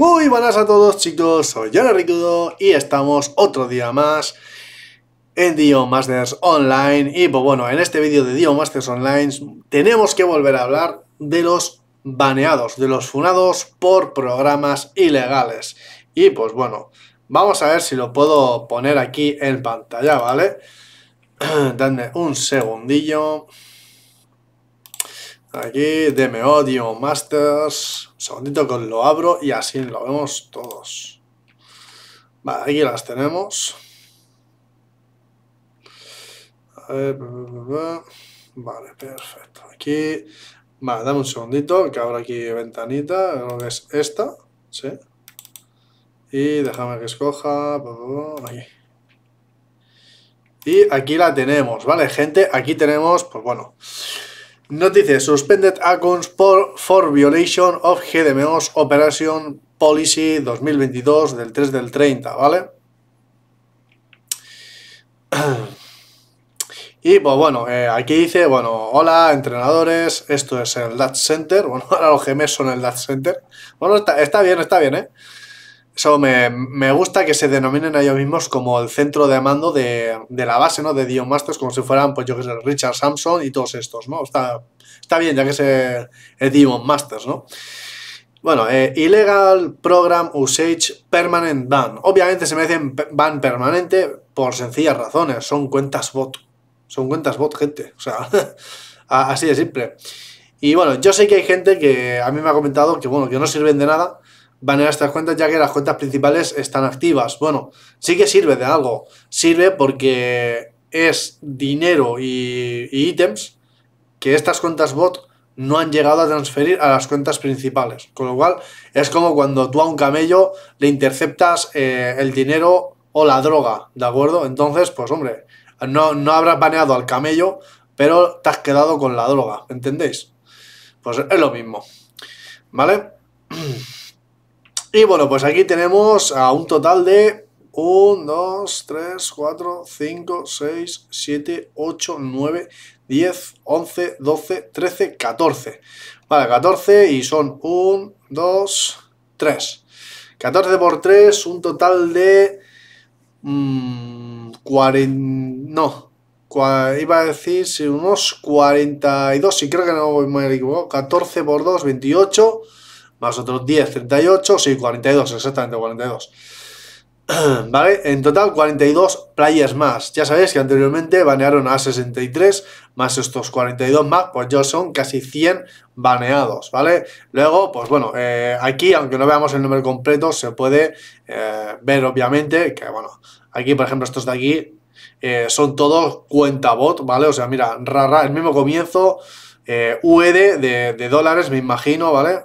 Muy buenas a todos chicos, soy John y estamos otro día más en Dio Masters Online y pues bueno, en este vídeo de Dio Masters Online tenemos que volver a hablar de los baneados, de los funados por programas ilegales y pues bueno, vamos a ver si lo puedo poner aquí en pantalla, ¿vale? Dadme un segundillo... Aquí, DM Masters. Un segundito que lo abro y así lo vemos todos. Vale, aquí las tenemos. Vale, perfecto. Aquí. Vale, dame un segundito que abro aquí ventanita. Creo que es esta. Sí. Y déjame que escoja. Aquí. Y aquí la tenemos, ¿vale, gente? Aquí tenemos, pues bueno. Nos dice Suspended Accounts for, for Violation of GDMO's Operation Policy 2022 del 3 del 30, ¿vale? Y pues bueno, eh, aquí dice, bueno, hola entrenadores, esto es el Dutch Center, bueno, ahora los GMs son el Dutch Center. Bueno, está bien, está bien, ¿eh? Eso me, gusta que se denominen a ellos mismos como el centro de mando de, la base, ¿no? De Dion Masters, como si fueran, pues yo que sé, Richard Samson y todos estos, ¿no? Está, está bien, ya que es, es Dion Masters, ¿no? Bueno, eh, Illegal Program Usage Permanent Ban. Obviamente se me merecen ban permanente por sencillas razones. Son cuentas bot. Son cuentas bot, gente. O sea, así de simple. Y bueno, yo sé que hay gente que a mí me ha comentado que, bueno, que no sirven de nada banear estas cuentas ya que las cuentas principales están activas. Bueno, sí que sirve de algo. Sirve porque es dinero y, ítems que estas cuentas bot no han llegado a transferir a las cuentas principales. Con lo cual, es como cuando tú a un camello le interceptas eh, el dinero o la droga, ¿de acuerdo? Entonces, pues hombre, no, no habrás baneado al camello, pero te has quedado con la droga, ¿entendéis? Pues es lo mismo, ¿vale? Y bueno, pues aquí tenemos a un total de 1, 2, 3, 4, 5, 6, 7, 8, 9, 10, 11, 12, 13, 14. Vale, 14 y son 1, 2, 3. 14 por 3, un total de... 40... Mm, no. iba a decir unos 42, si creo que no me equivoco. 14 por 2, 28 más otros 10, 38, sí, 42, exactamente 42. ¿Vale? En total 42 players más. Ya sabéis que anteriormente banearon a 63, más estos 42 más, pues ya son casi 100 baneados, ¿vale? Luego, pues bueno, eh, aquí, aunque no veamos el número completo, se puede eh, ver obviamente que, bueno, aquí, por ejemplo, estos de aquí eh, son todos cuenta bot, ¿vale? O sea, mira, rara, el mismo comienzo, UED de dólares, me imagino, ¿vale?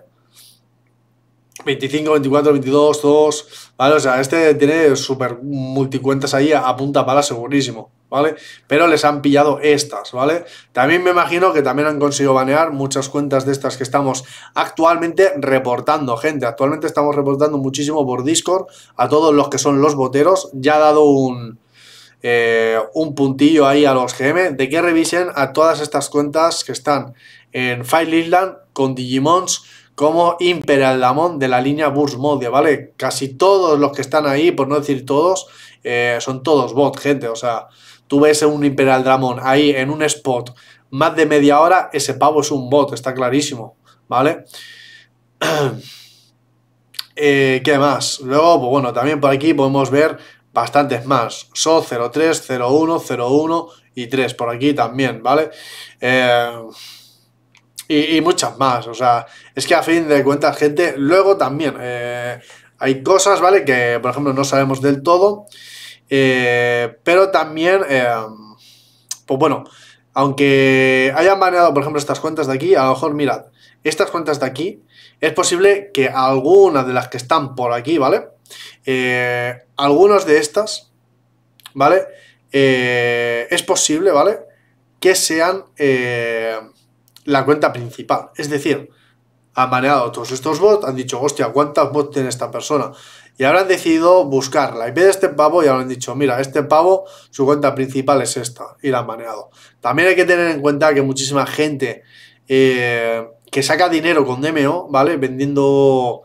25, 24, 22, 2, ¿vale? O sea, este tiene súper multicuentas ahí a, punta pala segurísimo, ¿vale? Pero les han pillado estas, ¿vale? También me imagino que también han conseguido banear muchas cuentas de estas que estamos actualmente reportando, gente. Actualmente estamos reportando muchísimo por Discord a todos los que son los boteros. Ya ha dado un... Eh, un puntillo ahí a los GM de que revisen a todas estas cuentas que están en File Island con Digimons como Imperial de la línea Burst ¿vale? Casi todos los que están ahí, por no decir todos, eh, son todos bot, gente. O sea, tú ves un Imperial Damon ahí en un spot más de media hora, ese pavo es un bot, está clarísimo, ¿vale? Eh, ¿Qué más? Luego, pues bueno, también por aquí podemos ver bastantes más. So 03, 01, 01 y 3 por aquí también, ¿vale? Eh y, muchas más. O sea, es que a fin de cuentas, gente, luego también eh, hay cosas, ¿vale? Que, por ejemplo, no sabemos del todo. Eh, pero también, eh, pues bueno, aunque hayan manejado, por ejemplo, estas cuentas de aquí, a lo mejor, mirad, estas cuentas de aquí, es posible que algunas de las que están por aquí, ¿vale? algunas de estas, ¿vale? es posible, ¿vale? Que sean la cuenta principal. Es decir, han baneado todos estos bots, han dicho, hostia, ¿cuántas bots tiene esta persona? Y habrán decidido buscarla y IP este pavo y habrán dicho, mira, este pavo, su cuenta principal es esta, y la han baneado. También hay que tener en cuenta que muchísima gente eh, que saca dinero con DMO, ¿vale? Vendiendo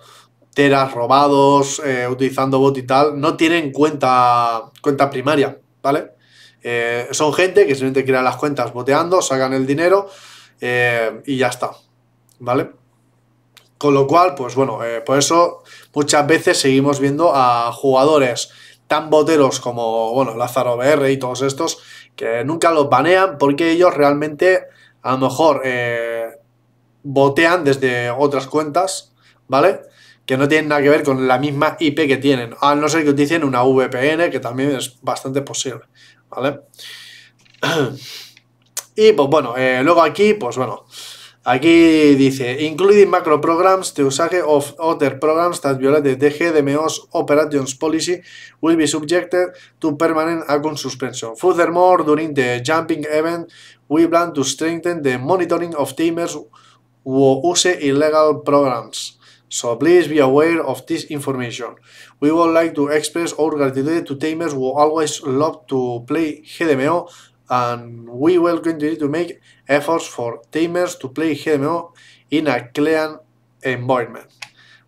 teras robados, eh, utilizando bot y tal, no tienen cuenta, cuenta primaria, ¿vale? Eh, son gente que simplemente crean las cuentas boteando, sacan el dinero eh, y ya está, ¿vale? Con lo cual, pues bueno, eh, por eso muchas veces seguimos viendo a jugadores tan boteros como, bueno, Lázaro BR y todos estos, que nunca los banean porque ellos realmente a lo mejor eh, botean desde otras cuentas, ¿vale? Que no tienen nada que ver con la misma IP que tienen, a no ser que utilicen una VPN, que también es bastante posible, ¿vale? Y pues bueno, eh, luego aquí, pues bueno, aquí dice, including macro programs, the usage of other programs that violate the GDMO's operations policy will be subjected to permanent account suspension. Furthermore, during the jumping event, we plan to strengthen the monitoring of timers who use illegal programs. So please be aware of this information. We would like to express our gratitude to tamers who always love to play GDMO and we will continue to make efforts for timers to play GMO in a clean environment.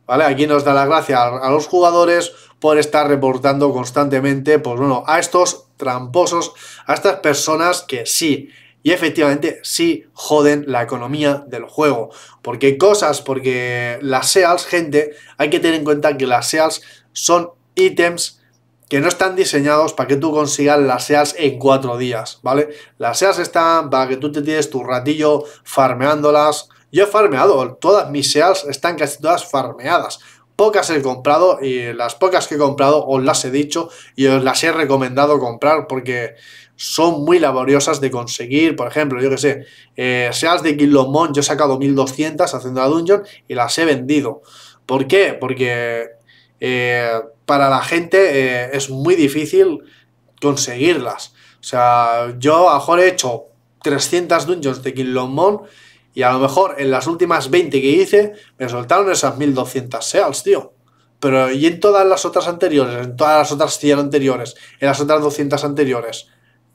¿Vale? Aquí nos da la gracia a los jugadores por estar reportando constantemente, pues bueno, a estos tramposos, a estas personas que sí, y efectivamente sí joden la economía del juego. Porque cosas, porque las SEALs, gente, hay que tener en cuenta que las SEALs son ítems que no están diseñados para que tú consigas las SEAS en cuatro días, ¿vale? Las SEAS están para que tú te tienes tu ratillo farmeándolas. Yo he farmeado, todas mis SEAS están casi todas farmeadas. Pocas he comprado y las pocas que he comprado os las he dicho y os las he recomendado comprar porque son muy laboriosas de conseguir. Por ejemplo, yo que sé, eh, SEAS de Killomon, yo he sacado 1200 haciendo la dungeon y las he vendido. ¿Por qué? Porque eh, para la gente eh, es muy difícil conseguirlas. O sea, yo a lo mejor he hecho 300 dungeons de Longmon y a lo mejor en las últimas 20 que hice me soltaron esas 1200 seals, tío. Pero y en todas las otras anteriores, en todas las otras 100 anteriores, en las otras 200 anteriores,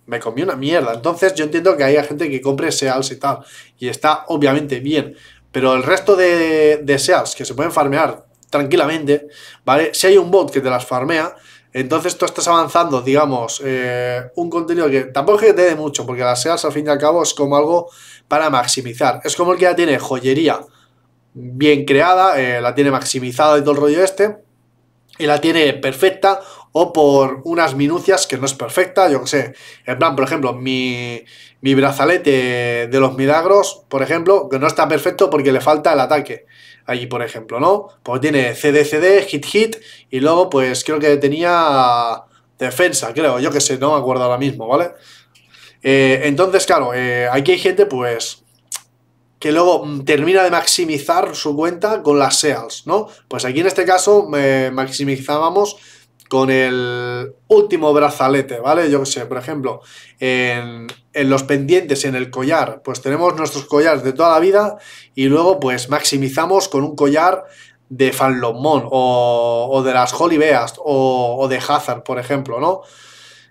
me comí una mierda. Entonces yo entiendo que hay gente que compre seals y tal. Y está obviamente bien. Pero el resto de, de seals que se pueden farmear tranquilamente, ¿vale? Si hay un bot que te las farmea, entonces tú estás avanzando, digamos, eh, un contenido que tampoco es que te dé mucho, porque las SEAS al fin y al cabo es como algo para maximizar. Es como el que ya tiene joyería bien creada, eh, la tiene maximizada y todo el rollo este, y la tiene perfecta o por unas minucias que no es perfecta, yo que sé. En plan, por ejemplo, mi, mi brazalete de los milagros, por ejemplo, que no está perfecto porque le falta el ataque. Allí, por ejemplo, ¿no? Porque tiene CDCD, hit, hit, y luego, pues creo que tenía defensa, creo, yo que sé, no me acuerdo ahora mismo, ¿vale? Eh, entonces, claro, eh, aquí hay gente, pues, que luego mm, termina de maximizar su cuenta con las SEALs, ¿no? Pues aquí en este caso eh, maximizábamos con el último brazalete, ¿vale? Yo qué sé, por ejemplo, en, los pendientes, en el collar, pues tenemos nuestros collares de toda la vida y luego pues maximizamos con un collar de Falomón, o, de las Holy o, de Hazard, por ejemplo, ¿no?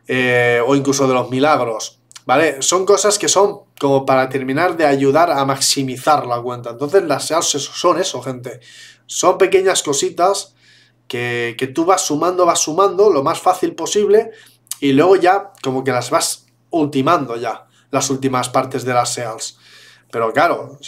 Eh, o incluso de los Milagros, ¿vale? Son cosas que son como para terminar de ayudar a maximizar la cuenta. Entonces las son eso, gente. Son pequeñas cositas que, tú vas sumando, vas sumando lo más fácil posible y luego ya como que las vas ultimando ya, las últimas partes de las SEALs. Pero claro,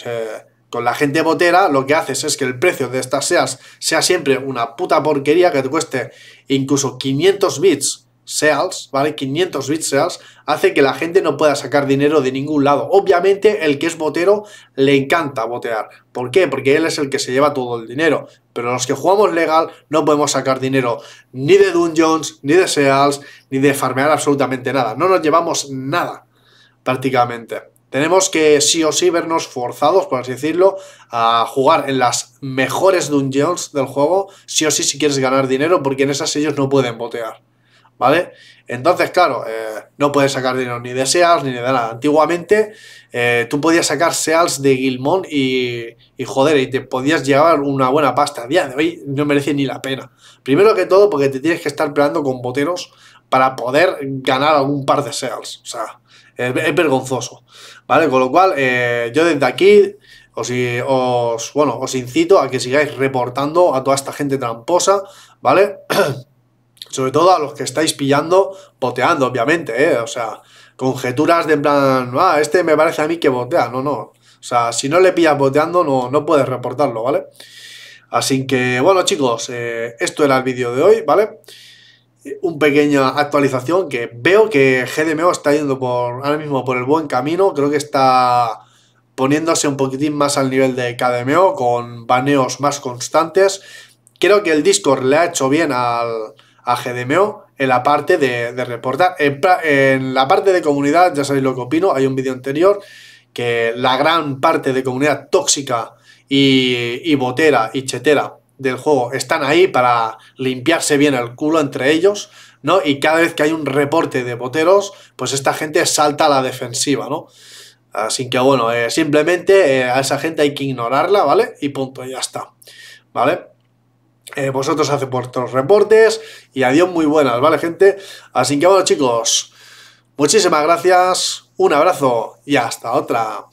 con la gente botera lo que haces es que el precio de estas SEALs sea siempre una puta porquería que te cueste incluso 500 bits sales, ¿vale? 500 bits sales, hace que la gente no pueda sacar dinero de ningún lado. Obviamente, el que es botero le encanta botear. ¿Por qué? Porque él es el que se lleva todo el dinero. Pero los que jugamos legal no podemos sacar dinero ni de dungeons, ni de sales, ni de farmear absolutamente nada. No nos llevamos nada, prácticamente. Tenemos que sí o sí vernos forzados, por así decirlo, a jugar en las mejores dungeons del juego, sí o sí si quieres ganar dinero, porque en esas ellos no pueden botear. ¿Vale? Entonces, claro, eh, no puedes sacar dinero ni de SEALS ni de nada. Antiguamente eh, tú podías sacar SEALS de Gilmón y, y, joder, y te podías llevar una buena pasta. A día de hoy no merece ni la pena. Primero que todo, porque te tienes que estar peleando con boteros para poder ganar algún par de SEALS. O sea, es, vergonzoso. ¿Vale? Con lo cual, eh, yo desde aquí os, bueno, os incito a que sigáis reportando a toda esta gente tramposa, ¿vale? Sobre todo a los que estáis pillando, boteando, obviamente, ¿eh? O sea, conjeturas de en plan, ah, este me parece a mí que botea. No, no. O sea, si no le pillas boteando, no, no puedes reportarlo, ¿vale? Así que, bueno, chicos, eh, esto era el vídeo de hoy, ¿vale? Un pequeña actualización que veo que GDMO está yendo por ahora mismo por el buen camino. Creo que está poniéndose un poquitín más al nivel de KDMO, con baneos más constantes. Creo que el Discord le ha hecho bien al, a GDMO en la parte de, reportar. En, la parte de comunidad, ya sabéis lo que opino, hay un vídeo anterior que la gran parte de comunidad tóxica y, botera y chetera del juego están ahí para limpiarse bien el culo entre ellos, ¿no? Y cada vez que hay un reporte de boteros, pues esta gente salta a la defensiva, ¿no? Así que bueno, eh, simplemente eh, a esa gente hay que ignorarla, ¿vale? Y punto, ya está, ¿vale? Eh, vosotros hacéis vuestros reportes y adiós muy buenas, ¿vale, gente? Así que bueno, chicos, muchísimas gracias, un abrazo y hasta otra.